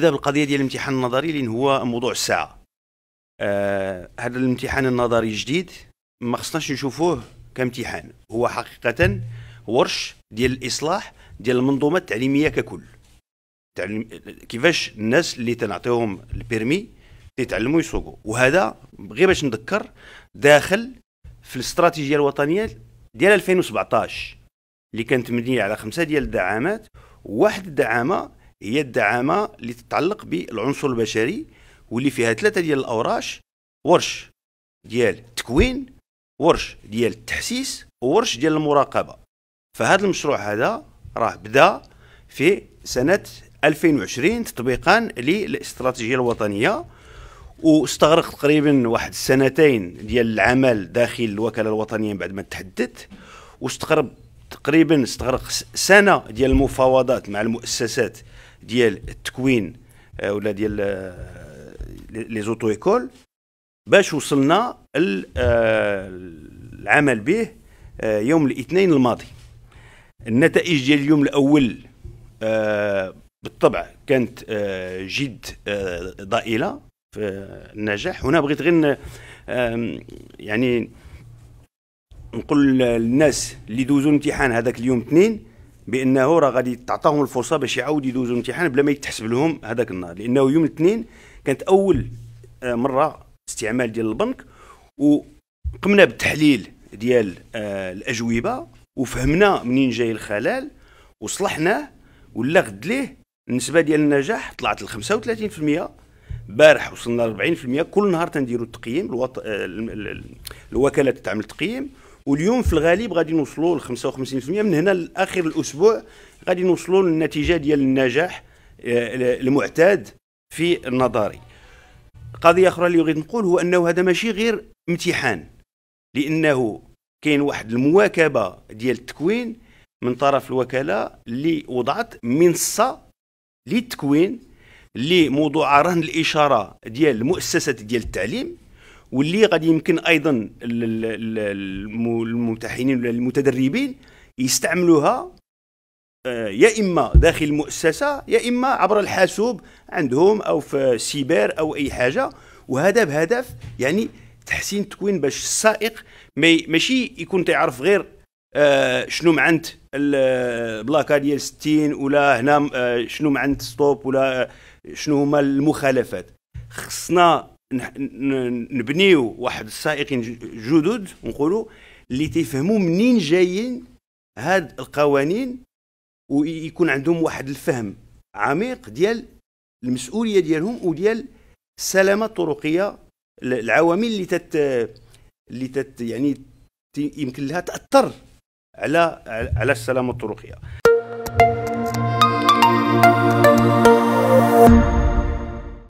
نبدا بالقضيه ديال الامتحان النظري اللي هو موضوع الساعه آه هذا الامتحان النظري جديد ما خصناش نشوفوه كامتحان هو حقيقه ورش ديال الاصلاح ديال المنظومه التعليميه ككل تعلم كيفاش الناس اللي تنعطيهم البيرمي تيتعلموا يسوقوا وهذا غير باش نذكر داخل في الاستراتيجيه الوطنيه ديال 2017 اللي كانت مبنيه على خمسه ديال الدعامات وواحد الدعامه هي الدعامه اللي تتعلق بالعنصر البشري واللي فيها ثلاثه ديال الاوراش ورش ديال التكوين ورش ديال التحسيس وورش ديال المراقبه فهذا المشروع هذا راه بدا في سنه 2020 تطبيقا للاستراتيجيه الوطنيه واستغرق تقريبا واحد سنتين ديال العمل داخل الوكاله الوطنيه بعد ما تحدث واستغرب تقريبا استغرق سنه ديال المفاوضات مع المؤسسات ديال التكوين آه، ولا ديال آه، لي زوتو ايكول باش وصلنا آه، العمل به يوم الاثنين الماضي النتائج ديال اليوم الاول بالطبع كانت جد ضئيله في النجاح هنا بغيت غير يعني نقول للناس اللي يدوزوا الامتحان هذاك اليوم اثنين بانه راه غادي تعطاهم الفرصه باش يعاودوا يدوزوا الامتحان بلا ما يتحسب لهم هذاك النهار لانه يوم الاثنين كانت اول آه، مره استعمال ديال البنك وقمنا بالتحليل ديال آه، الاجوبه وفهمنا منين جاي الخلل وصلحناه ولا غد ليه النسبه ديال النجاح طلعت ل 35% البارح وصلنا ل 40% كل نهار تنديروا التقييم الوط... آه، الوكاله تعمل تقييم واليوم في الغالب غادي نوصلوا ل 55% من هنا لاخر الاسبوع غادي نوصلوا للنتيجه ديال النجاح آه، المعتاد في النظري قضيه اخرى اللي بغيت نقول هو انه هذا ماشي غير امتحان لانه كاين واحد المواكبه ديال التكوين من طرف الوكاله اللي وضعت منصه للتكوين اللي موضوع رهن الاشاره ديال المؤسسات ديال التعليم واللي غادي يمكن ايضا الممتحنين ولا المتدربين يستعملوها آه، يا اما داخل المؤسسه يا اما عبر الحاسوب عندهم او في سيبر او اي حاجه وهذا بهدف يعني تحسين تكوين باش السائق ماشي يكون تعرف غير آه شنو معنت البلاكه ديال 60 ولا هنا آه شنو معنت ستوب ولا آه، شنو هما المخالفات خصنا نبنيو واحد السائقين جدد ونقولوا اللي تيفهموا منين جايين هاد القوانين ويكون عندهم واحد الفهم عميق ديال المسؤوليه ديالهم وديال السلامه الطرقيه العوامل اللي تت اللي تت يعني يمكن لها تاثر على على السلامه الطرقيه